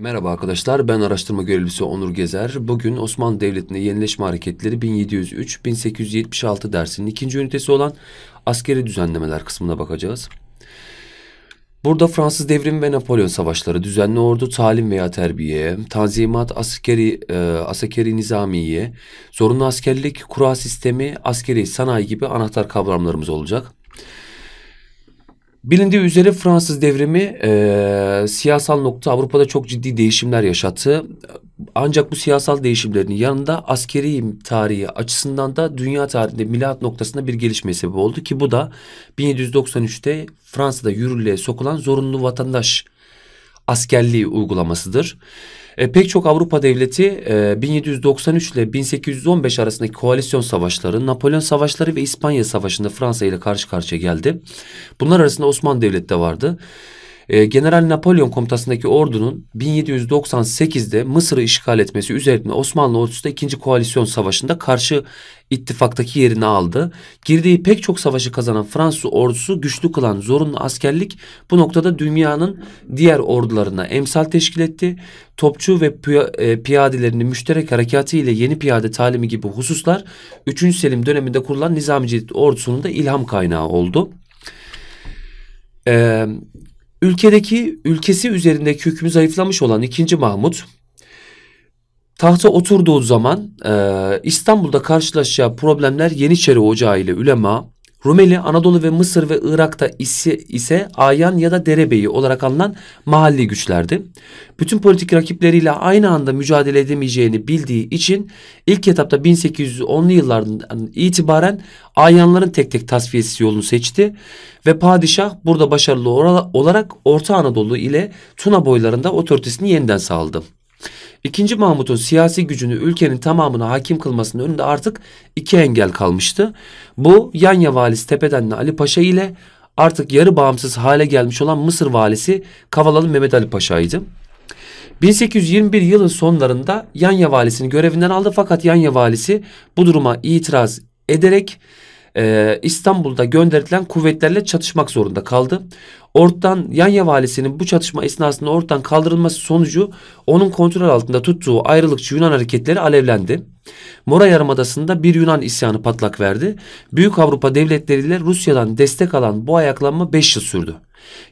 Merhaba arkadaşlar, ben araştırma görevlisi Onur Gezer. Bugün Osmanlı Devleti'nde yenileşme hareketleri 1703-1876 dersinin ikinci ünitesi olan askeri düzenlemeler kısmına bakacağız. Burada Fransız Devrimi ve Napolyon Savaşları, düzenli ordu, talim veya terbiye, tanzimat, askeri, e, askeri nizamiye, zorunlu askerlik, kura sistemi, askeri sanayi gibi anahtar kavramlarımız olacak. Bilindiği üzere Fransız devrimi e, siyasal nokta Avrupa'da çok ciddi değişimler yaşattı. Ancak bu siyasal değişimlerin yanında askeri tarihi açısından da dünya tarihinde milat noktasında bir gelişme sebebi oldu ki bu da 1793'te Fransa'da yürürlüğe sokulan zorunlu vatandaş askerliği uygulamasıdır. E, pek çok Avrupa devleti e, 1793 ile 1815 arasındaki koalisyon savaşları, Napolyon savaşları ve İspanya savaşında Fransa ile karşı karşıya geldi. Bunlar arasında Osmanlı Devleti de vardı e, General Napolyon komutasındaki ordunun 1798'de Mısır'ı işgal etmesi üzerine Osmanlı ordusu 2. Koalisyon Savaşı'nda karşı ittifaktaki yerini aldı. Girdiği pek çok savaşı kazanan Fransız ordusu güçlü kılan zorunlu askerlik bu noktada dünyanın diğer ordularına emsal teşkil etti. Topçu ve e, piyadelerini müşterek harekatı ile yeni piyade talimi gibi hususlar 3. Selim döneminde kurulan Nizami Cedid ordusunun da ilham kaynağı oldu. Ee, Ülkedeki ülkesi üzerindeki hükmü zayıflamış olan 2. Mahmut tahta oturduğu zaman e, İstanbul'da karşılaşacağı problemler Yeniçeri Ocağı ile ülema, Rumeli, Anadolu ve Mısır ve Irak'ta ise, ise Ayan ya da Derebeyi olarak anılan mahalli güçlerdi. Bütün politik rakipleriyle aynı anda mücadele edemeyeceğini bildiği için ilk etapta 1810'lu yıllardan itibaren Ayanların tek tek tasfiyesi yolunu seçti ve padişah burada başarılı olarak Orta Anadolu ile Tuna boylarında otoritesini yeniden sağladı. İkinci Mahmut'un siyasi gücünü ülkenin tamamına hakim kılmasının önünde artık iki engel kalmıştı. Bu Yanya valisi Tepedenli Ali Paşa ile artık yarı bağımsız hale gelmiş olan Mısır valisi Kavalalı Mehmet Ali Paşa'ydı. 1821 yılın sonlarında Yanya valisini görevinden aldı fakat Yanya valisi bu duruma itiraz ederek e, İstanbul'da gönderilen kuvvetlerle çatışmak zorunda kaldı. Ortadan Yanya valisinin bu çatışma esnasında ortadan kaldırılması sonucu onun kontrol altında tuttuğu ayrılıkçı Yunan hareketleri alevlendi. Mora Yarımadası'nda bir Yunan isyanı patlak verdi. Büyük Avrupa devletleriyle Rusya'dan destek alan bu ayaklanma 5 yıl sürdü.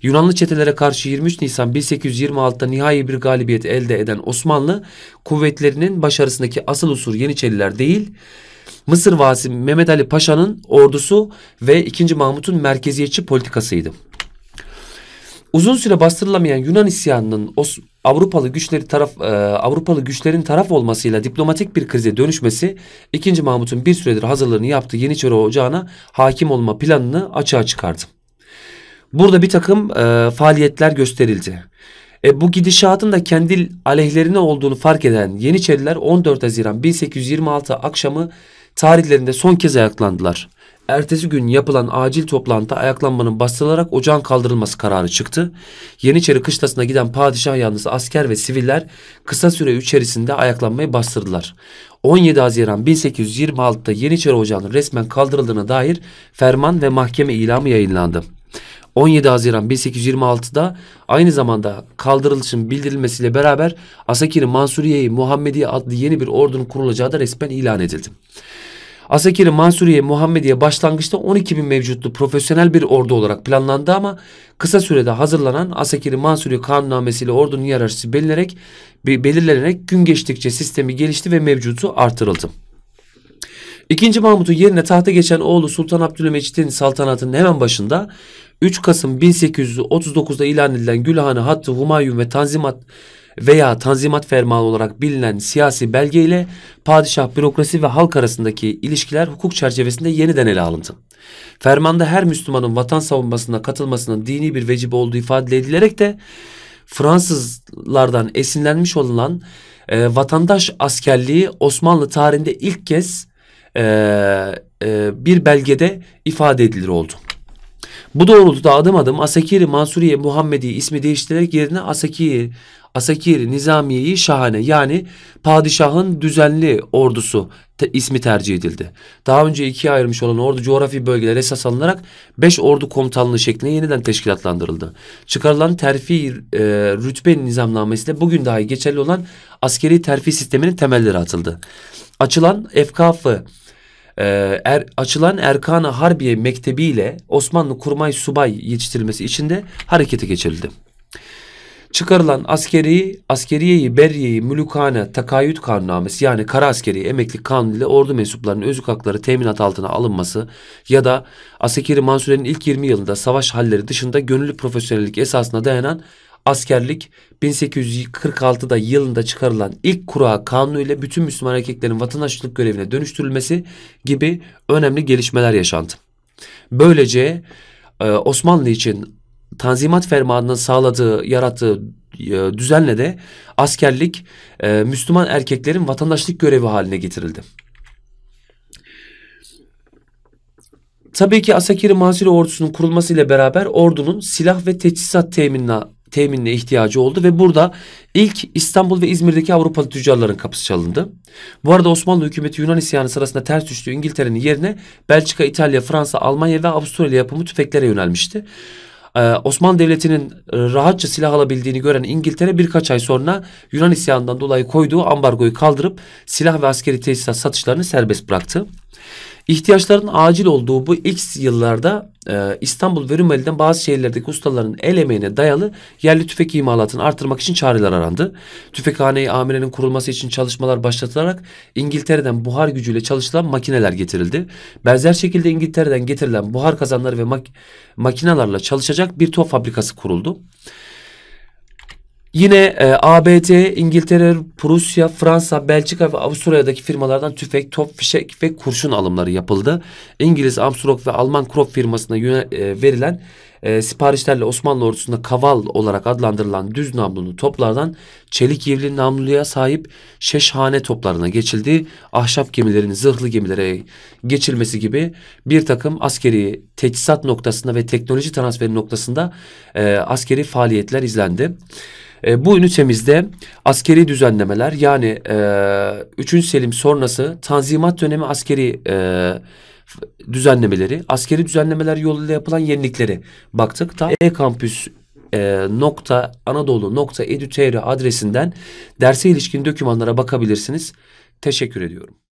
Yunanlı çetelere karşı 23 Nisan 1826'da nihai bir galibiyet elde eden Osmanlı kuvvetlerinin başarısındaki asıl unsur Yeniçeriler değil, Mısır Vasi Mehmet Ali Paşa'nın ordusu ve 2. Mahmut'un merkeziyetçi politikasıydı. Uzun süre bastırılamayan Yunan isyanının Os Avrupalı güçleri taraf e, Avrupalı güçlerin taraf olmasıyla diplomatik bir krize dönüşmesi 2. Mahmut'un bir süredir hazırlığını yaptığı Yeniçeri Ocağı'na hakim olma planını açığa çıkardı. Burada bir takım e, faaliyetler gösterildi. E, bu gidişatın da kendi aleyhlerine olduğunu fark eden Yeniçeriler 14 Haziran 1826 akşamı tarihlerinde son kez ayaklandılar. Ertesi gün yapılan acil toplantıda ayaklanmanın bastırılarak ocağın kaldırılması kararı çıktı. Yeniçeri kışlasına giden padişah yanlısı asker ve siviller kısa süre içerisinde ayaklanmayı bastırdılar. 17 Haziran 1826'da Yeniçeri Ocağı'nın resmen kaldırıldığına dair ferman ve mahkeme ilamı yayınlandı. 17 Haziran 1826'da aynı zamanda kaldırılışın bildirilmesiyle beraber Asakir'i Mansuriye'yi Muhammediye adlı yeni bir ordunun kurulacağı da resmen ilan edildi. Asakiri, Mansuriye, Muhammediye başlangıçta 12 bin mevcutlu profesyonel bir ordu olarak planlandı ama kısa sürede hazırlanan Asakiri, Mansuriye kanunnamesiyle ordunun yararçısı belirlenerek, belirlenerek gün geçtikçe sistemi gelişti ve mevcutu artırıldı. İkinci Mahmut'un yerine tahta geçen oğlu Sultan Abdülmecit'in saltanatının hemen başında 3 Kasım 1839'da ilan edilen Gülhane Hattı Humayun ve Tanzimat veya Tanzimat Fermanı olarak bilinen siyasi belge ile padişah, bürokrasi ve halk arasındaki ilişkiler hukuk çerçevesinde yeniden ele alındı. Fermanda her Müslümanın vatan savunmasına katılmasının dini bir vecip olduğu ifade edilerek de Fransızlardan esinlenmiş olunan e, vatandaş askerliği Osmanlı tarihinde ilk kez e, e, bir belgede ifade edilir oldu. Bu doğrultuda adım adım Asakiri Mansuriye Muhammedi ismi değiştirerek yerine Asakiri, Asakiri Nizamiye'yi şahane yani padişahın düzenli ordusu te ismi tercih edildi. Daha önce ikiye ayrılmış olan ordu coğrafi bölgeler esas alınarak beş ordu komutanlığı şeklinde yeniden teşkilatlandırıldı. Çıkarılan terfi e, rütbe nizamnamesiyle bugün dahi geçerli olan askeri terfi sisteminin temelleri atıldı. Açılan efkafı e, er, açılan Erkan-ı Harbiye Mektebi ile Osmanlı Kurmay Subay yetiştirilmesi için de harekete geçirildi. Çıkarılan askeri, askeriyeyi, berriyeyi, mülükane, takayüt kanunamesi yani kara askeri emekli kanunu ile ordu mensuplarının özlük hakları teminat altına alınması ya da Asekeri Mansure'nin ilk 20 yılında savaş halleri dışında gönüllü profesyonellik esasına dayanan askerlik 1846'da yılında çıkarılan ilk kura kanunu ile bütün Müslüman erkeklerin vatandaşlık görevine dönüştürülmesi gibi önemli gelişmeler yaşandı. Böylece e, Osmanlı için Tanzimat Fermanı'nın sağladığı, yarattığı e, düzenle de askerlik e, Müslüman erkeklerin vatandaşlık görevi haline getirildi. Tabii ki Asakiri Mansuri ordusunun kurulmasıyla beraber ordunun silah ve teçhizat teminine, teminine ihtiyacı oldu ve burada ilk İstanbul ve İzmir'deki Avrupalı tüccarların kapısı çalındı. Bu arada Osmanlı hükümeti Yunan isyanı sırasında ters düştüğü İngiltere'nin yerine Belçika, İtalya, Fransa, Almanya ve Avusturya yapımı tüfeklere yönelmişti. Ee, Osmanlı Devleti'nin e, rahatça silah alabildiğini gören İngiltere birkaç ay sonra Yunan isyanından dolayı koyduğu ambargoyu kaldırıp silah ve askeri tesisat satışlarını serbest bıraktı. İhtiyaçların acil olduğu bu ilk yıllarda e, İstanbul ve bazı şehirlerdeki ustaların el emeğine dayalı yerli tüfek imalatını artırmak için çareler arandı. Tüfekhane-i amirenin kurulması için çalışmalar başlatılarak İngiltere'den buhar gücüyle çalışılan makineler getirildi. Benzer şekilde İngiltere'den getirilen buhar kazanları ve mak makinelerle çalışacak bir top fabrikası kuruldu. Yine e, ABD, İngiltere, Prusya, Fransa, Belçika ve Avusturya'daki firmalardan tüfek, top, fişek ve kurşun alımları yapıldı. İngiliz Armstrong ve Alman Krupp firmasına yöne, e, verilen e, siparişlerle Osmanlı ordusunda kaval olarak adlandırılan düz namlulu toplardan çelik yivli namluya sahip şeşhane toplarına geçildi. Ahşap gemilerin zırhlı gemilere geçilmesi gibi bir takım askeri teçhizat noktasında ve teknoloji transferi noktasında e, askeri faaliyetler izlendi. E, bu ünitemizde askeri düzenlemeler yani e, 3. Selim sonrası Tanzimat dönemi askeri e, düzenlemeleri, askeri düzenlemeler yoluyla yapılan yeniliklere baktık. Ta e-kampüs e, nokta anadolu nokta edu.tr adresinden derse ilişkin dokümanlara bakabilirsiniz. Teşekkür ediyorum.